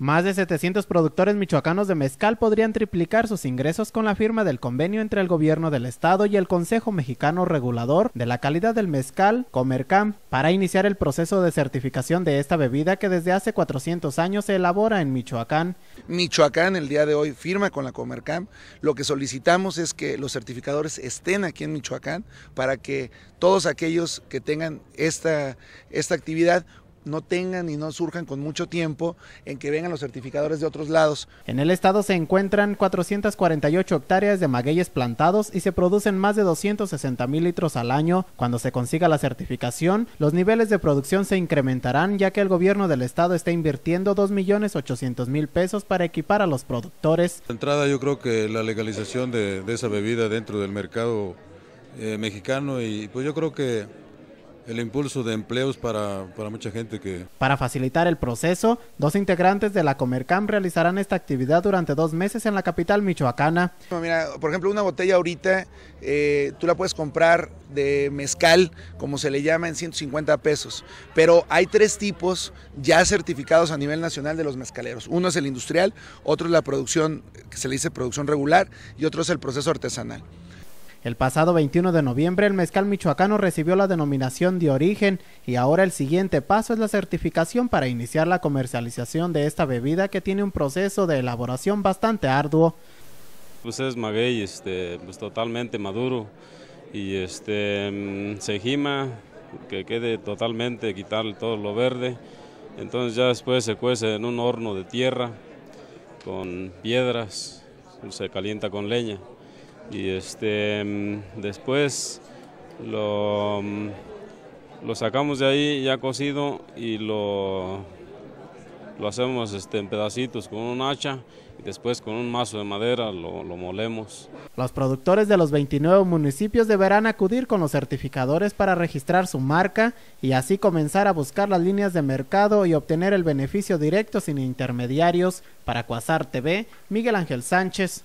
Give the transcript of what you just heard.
Más de 700 productores michoacanos de mezcal podrían triplicar sus ingresos con la firma del convenio entre el gobierno del estado y el Consejo Mexicano Regulador de la Calidad del Mezcal, Comercam, para iniciar el proceso de certificación de esta bebida que desde hace 400 años se elabora en Michoacán. Michoacán el día de hoy firma con la Comercam. Lo que solicitamos es que los certificadores estén aquí en Michoacán para que todos aquellos que tengan esta, esta actividad no tengan y no surjan con mucho tiempo en que vengan los certificadores de otros lados. En el estado se encuentran 448 hectáreas de magueyes plantados y se producen más de 260 mil litros al año. Cuando se consiga la certificación, los niveles de producción se incrementarán ya que el gobierno del estado está invirtiendo mil pesos para equipar a los productores. De entrada yo creo que la legalización de, esa bebida dentro del mercado eh, mexicano y pues yo creo que el impulso de empleos para, mucha gente que... Para facilitar el proceso, dos integrantes de la Comercam realizarán esta actividad durante dos meses en la capital michoacana. Mira, por ejemplo, una botella ahorita eh, tú la puedes comprar de mezcal, como se le llama, en 150 pesos. Pero hay tres tipos ya certificados a nivel nacional de los mezcaleros. Uno es el industrial, otro es la producción, que se le dice producción regular, y otro es el proceso artesanal. El pasado 21 de noviembre el mezcal michoacano recibió la denominación de origen y ahora el siguiente paso es la certificación para iniciar la comercialización de esta bebida que tiene un proceso de elaboración bastante arduo. Pues es maguey, este, pues totalmente maduro y este, mm, se gima, que quede totalmente, quitar todo lo verde. Entonces ya después se cuece en un horno de tierra con piedras, se calienta con leña. Y este, mm, después mm, lo, sacamos de ahí ya cocido y lo, lo hacemos este, en pedacitos con un hacha y después con un mazo de madera lo, lo, molemos. Los productores de los 29 municipios deberán acudir con los certificadores para registrar su marca y así comenzar a buscar las líneas de mercado y obtener el beneficio directo sin intermediarios. Para Cuasar TV, Miguel Ángel Sánchez.